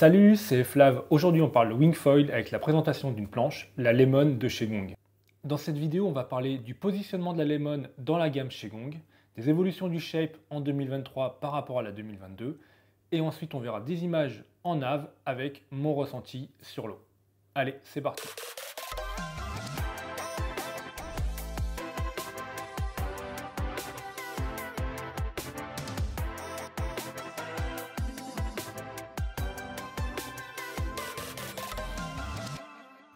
Salut, c'est Flav. Aujourd'hui, on parle wingfoil avec la présentation d'une planche, la Lemon de chez Gong. Dans cette vidéo, on va parler du positionnement de la Lemon dans la gamme chez Gong, des évolutions du shape en 2023 par rapport à la 2022, et ensuite on verra des images en nav avec mon ressenti sur l'eau. Allez, c'est parti.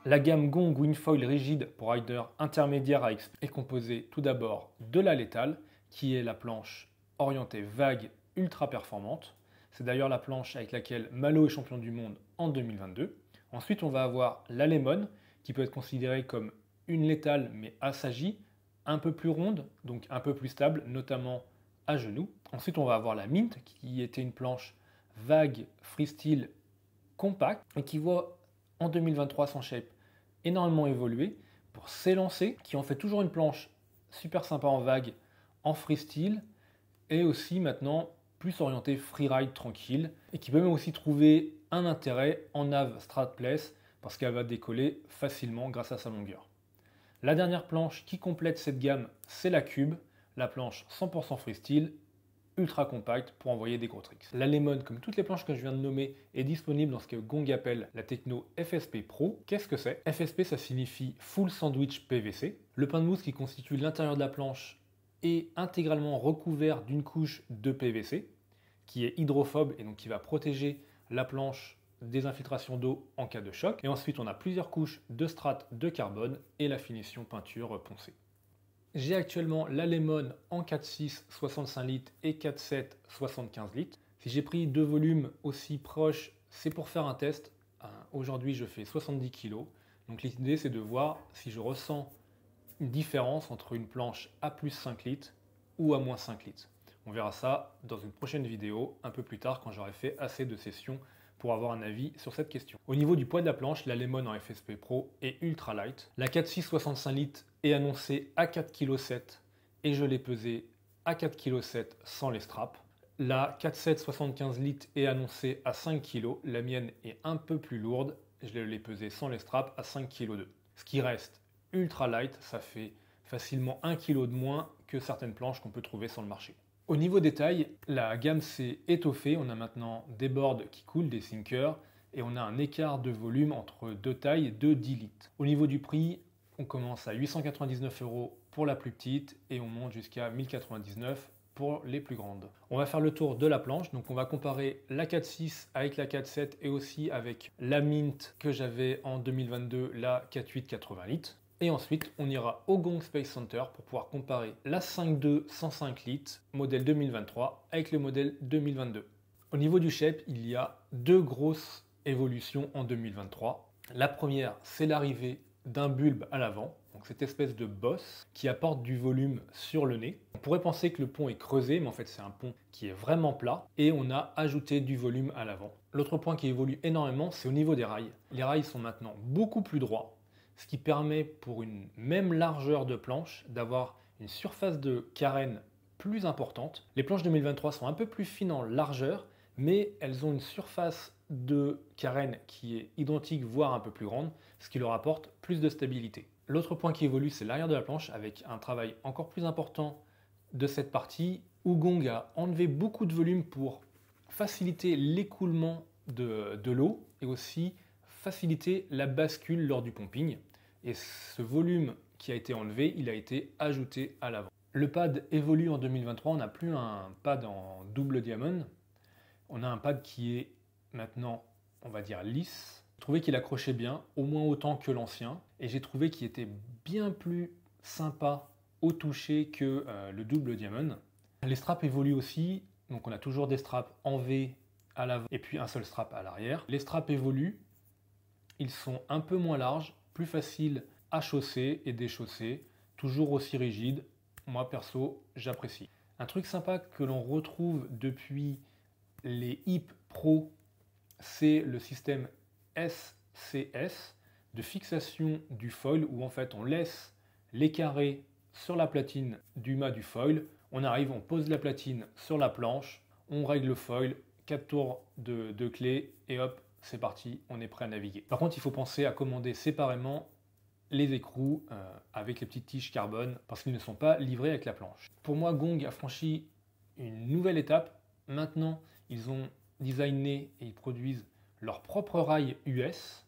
La gamme Gong Winfoil rigide pour rider intermédiaire à est composée tout d'abord de la létale, qui est la planche orientée vague ultra performante. C'est d'ailleurs la planche avec laquelle Malo est champion du monde en 2022. Ensuite, on va avoir la Lemon, qui peut être considérée comme une létale mais assagie, un peu plus ronde, donc un peu plus stable, notamment à genoux. Ensuite, on va avoir la Mint, qui était une planche vague freestyle compacte et qui voit en 2023 sans shape énormément évolué pour s'élancer, qui en fait toujours une planche super sympa en vague, en freestyle, et aussi maintenant plus orienté freeride tranquille, et qui peut même aussi trouver un intérêt en nav strat place, parce qu'elle va décoller facilement grâce à sa longueur. La dernière planche qui complète cette gamme, c'est la Cube, la planche 100% freestyle ultra compact pour envoyer des gros tricks. La Lemon, comme toutes les planches que je viens de nommer, est disponible dans ce que Gong appelle la techno FSP Pro. Qu'est-ce que c'est FSP, ça signifie Full Sandwich PVC. Le pain de mousse qui constitue l'intérieur de la planche est intégralement recouvert d'une couche de PVC qui est hydrophobe et donc qui va protéger la planche des infiltrations d'eau en cas de choc. Et ensuite, on a plusieurs couches de strates de carbone et la finition peinture poncée. J'ai actuellement la Lemon en 4,6 65 litres et 4,7 75 litres. Si j'ai pris deux volumes aussi proches, c'est pour faire un test. Euh, aujourd'hui, je fais 70 kg. Donc l'idée, c'est de voir si je ressens une différence entre une planche à plus 5 litres ou à moins 5 litres. On verra ça dans une prochaine vidéo, un peu plus tard, quand j'aurai fait assez de sessions pour avoir un avis sur cette question. Au niveau du poids de la planche, la Lemon en FSP Pro est ultra light. La 4665 litres est annoncée à 4,7 kg et je l'ai pesée à 4,7 kg sans les straps. La 4775 litres est annoncée à 5 kg, la mienne est un peu plus lourde, je l'ai pesée sans les straps à 5 kg 2. Ce qui reste ultra light, ça fait facilement 1 kg de moins que certaines planches qu'on peut trouver sur le marché. Au niveau des tailles, la gamme s'est étoffée. On a maintenant des boards qui coulent, des sinkers, et on a un écart de volume entre deux tailles de 10 litres. Au niveau du prix, on commence à 899 euros pour la plus petite et on monte jusqu'à 1099 pour les plus grandes. On va faire le tour de la planche, donc on va comparer la 4.6 avec la 4.7 et aussi avec la Mint que j'avais en 2022, la 4.8 80 litres. Et ensuite, on ira au Gong Space Center pour pouvoir comparer la 5.2 105 litres modèle 2023 avec le modèle 2022. Au niveau du shape, il y a deux grosses évolutions en 2023. La première, c'est l'arrivée d'un bulbe à l'avant, donc cette espèce de bosse qui apporte du volume sur le nez. On pourrait penser que le pont est creusé, mais en fait c'est un pont qui est vraiment plat et on a ajouté du volume à l'avant. L'autre point qui évolue énormément, c'est au niveau des rails. Les rails sont maintenant beaucoup plus droits, ce qui permet pour une même largeur de planche d'avoir une surface de carène plus importante. Les planches 2023 sont un peu plus fines en largeur, mais elles ont une surface de carène qui est identique, voire un peu plus grande, ce qui leur apporte plus de stabilité. L'autre point qui évolue, c'est l'arrière de la planche, avec un travail encore plus important de cette partie. Ougong a enlevé beaucoup de volume pour faciliter l'écoulement de, de l'eau et aussi faciliter la bascule lors du pumping. Et ce volume qui a été enlevé, il a été ajouté à l'avant. Le pad évolue en 2023, on n'a plus un pad en double diamond, on a un pad qui est maintenant, on va dire, lisse. J'ai trouvé qu'il accrochait bien, au moins autant que l'ancien, et j'ai trouvé qu'il était bien plus sympa au toucher que euh, le double diamond. Les straps évoluent aussi, donc on a toujours des straps en V à l'avant et puis un seul strap à l'arrière. Les straps évoluent, ils sont un peu moins larges, plus facile à chausser et déchausser, toujours aussi rigide. Moi perso, j'apprécie. Un truc sympa que l'on retrouve depuis les HIP Pro, c'est le système SCS de fixation du foil où en fait on laisse les carrés sur la platine du mât du foil, on arrive, on pose la platine sur la planche, on règle le foil, quatre tours de, de clé et hop, c'est parti, on est prêt à naviguer. Par contre, il faut penser à commander séparément les écrous euh, avec les petites tiges carbone parce qu'ils ne sont pas livrés avec la planche. Pour moi, Gong a franchi une nouvelle étape. Maintenant, ils ont designé et ils produisent leur propre rail US,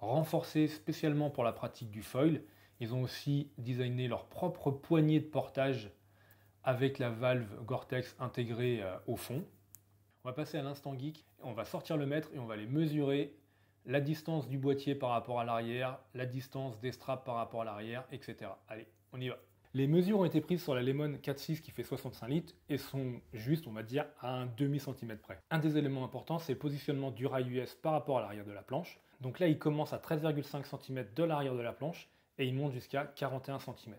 renforcé spécialement pour la pratique du foil. Ils ont aussi designé leur propre poignée de portage avec la valve Gore-Tex intégrée euh, au fond. On va passer à l'instant geek on va sortir le mètre et on va aller mesurer la distance du boîtier par rapport à l'arrière, la distance des straps par rapport à l'arrière, etc. Allez, on y va. Les mesures ont été prises sur la Lemon 4.6 qui fait 65 litres et sont juste, on va dire, à un demi centimètre près. Un des éléments importants, c'est le positionnement du rail US par rapport à l'arrière de la planche. Donc là, il commence à 13,5 cm de l'arrière de la planche et il monte jusqu'à 41 cm.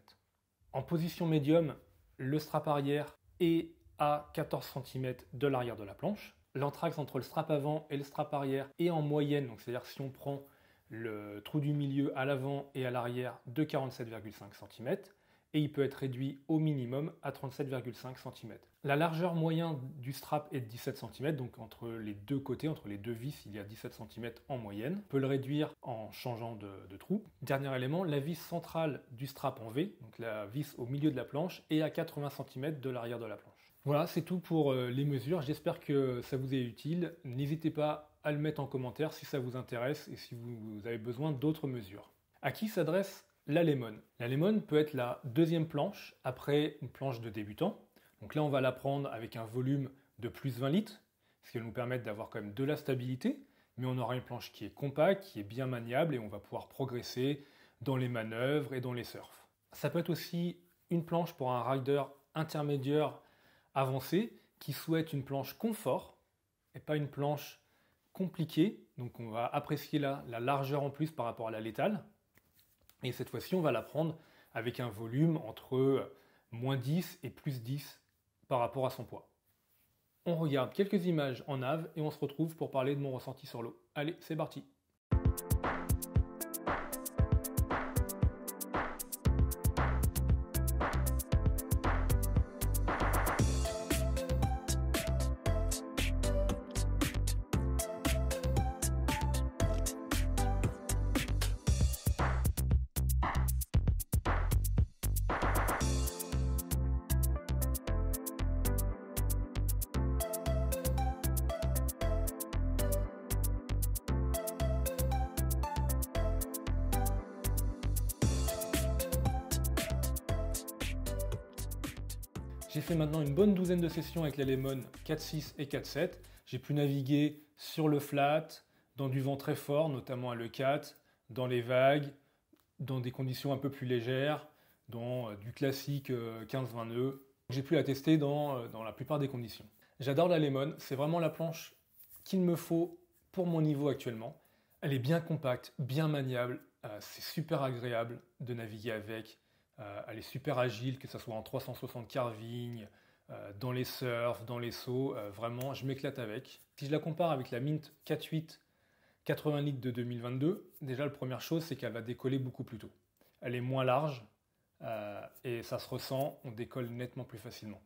En position médium, le strap arrière est à 14 cm de l'arrière de la planche. L'entraxe entre le strap avant et le strap arrière est en moyenne, donc c'est-à-dire si on prend le trou du milieu à l'avant et à l'arrière de 47,5 cm et il peut être réduit au minimum à 37,5 cm. La largeur moyenne du strap est de 17 cm, donc entre les deux côtés, entre les deux vis, il y a 17 cm en moyenne. On peut le réduire en changeant de, de trou. Dernier élément, la vis centrale du strap en V, donc la vis au milieu de la planche, est à 80 cm de l'arrière de la planche. Voilà, c'est tout pour euh, les mesures. J'espère que ça vous est utile. N'hésitez pas à le mettre en commentaire si ça vous intéresse et si vous avez besoin d'autres mesures. À qui s'adresse la Lemon La Lemon peut être la deuxième planche après une planche de débutant. Donc là, on va la prendre avec un volume de plus 20 litres, ce qui va nous permettre d'avoir quand même de la stabilité, mais on aura une planche qui est compacte, qui est bien maniable et on va pouvoir progresser dans les manœuvres et dans les surfs. Ça peut être aussi une planche pour un rider intermédiaire avancé, qui souhaite une planche confort et pas une planche compliquée. Donc on va apprécier la, la largeur en plus par rapport à la létale. Et cette fois-ci, on va la prendre avec un volume entre euh, moins 10 et plus 10 par rapport à son poids. On regarde quelques images en ave, et on se retrouve pour parler de mon ressenti sur l'eau. Allez, c'est parti J'ai fait maintenant une bonne douzaine de sessions avec la Lemon 4.6 et 4.7. J'ai pu naviguer sur le flat, dans du vent très fort, notamment à l'E4, dans les vagues, dans des conditions un peu plus légères, dans euh, du classique 15-20 euh, nœuds. J'ai pu la tester dans, euh, dans la plupart des conditions. J'adore la Lemon, c'est vraiment la planche qu'il me faut pour mon niveau actuellement. Elle est bien compacte, bien maniable, c'est super agréable de naviguer avec. Euh, elle est super agile, que ce soit en 360 carving, euh, dans les surfs, dans les sauts. Euh, vraiment, je m'éclate avec. Si je la compare avec la Mint 48 80 litres de 2022, déjà la première chose, c'est qu'elle va décoller beaucoup plus tôt. Elle est moins large et ça se ressent, on décolle nettement plus facilement.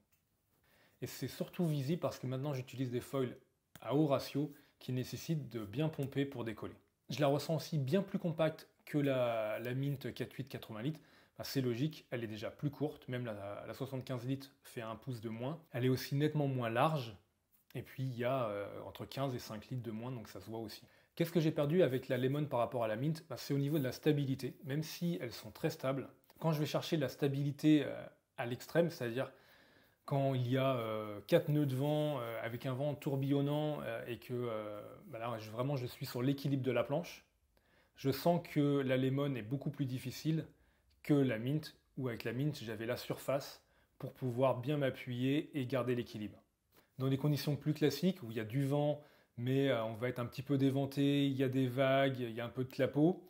Et c'est surtout visible parce que maintenant j'utilise des foils à haut ratio qui nécessitent de bien pomper pour décoller. Je la ressens aussi bien plus compacte que la, la Mint 48 80 litres assez logique. Elle est déjà plus courte, même la, 75 litres fait un pouce de moins. Elle est aussi nettement moins large, et puis il y a euh, entre 15 et 5 litres de moins, donc ça se voit aussi. Qu'est-ce que j'ai perdu avec la Lemon par rapport à la Mint bah, C'est au niveau de la stabilité, même si elles sont très stables. Quand je vais chercher la stabilité euh, à l'extrême, c'est-à-dire quand il y a 4 euh, quatre nœuds de vent avec un vent tourbillonnant et que bah vraiment je suis sur l'équilibre de la planche, je sens que la lemon est beaucoup plus difficile que la Mint, ou avec la Mint, j'avais la surface pour pouvoir bien m'appuyer et garder l'équilibre. Dans des conditions plus classiques, où il y a du vent, mais euh, on va être un petit peu déventé, il y a des vagues, il y a un peu de clapot,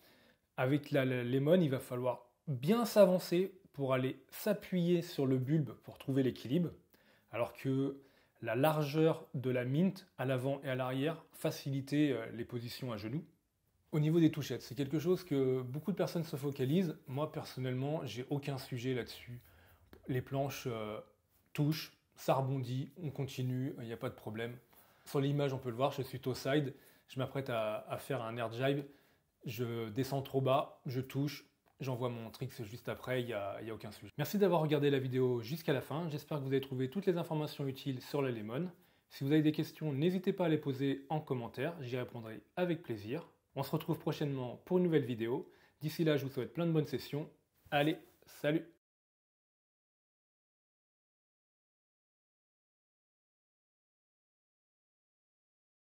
avec la, la Lemon, il va falloir bien s'avancer pour aller s'appuyer sur le bulbe pour trouver l'équilibre, alors que la largeur de la mint à l'avant et à l'arrière facilitait euh, les positions à genoux. Au niveau des touchettes, c'est quelque chose que beaucoup de personnes se focalisent. Moi personnellement, j'ai aucun sujet là-dessus. Les planches euh, touchent, ça rebondit, on continue, il n'y a pas de problème. Sur l'image, on peut le voir, je suis toe side, je m'apprête à, faire un air jive, je descends trop bas, je touche, j'envoie mon tricks juste après, il n'y a, a, aucun sujet. Merci d'avoir regardé la vidéo jusqu'à la fin, j'espère que vous avez trouvé toutes les informations utiles sur la Lemon. Si vous avez des questions, n'hésitez pas à les poser en commentaire, j'y répondrai avec plaisir. On se retrouve prochainement pour une nouvelle vidéo. D'ici là, je vous souhaite plein de bonnes sessions. Allez, salut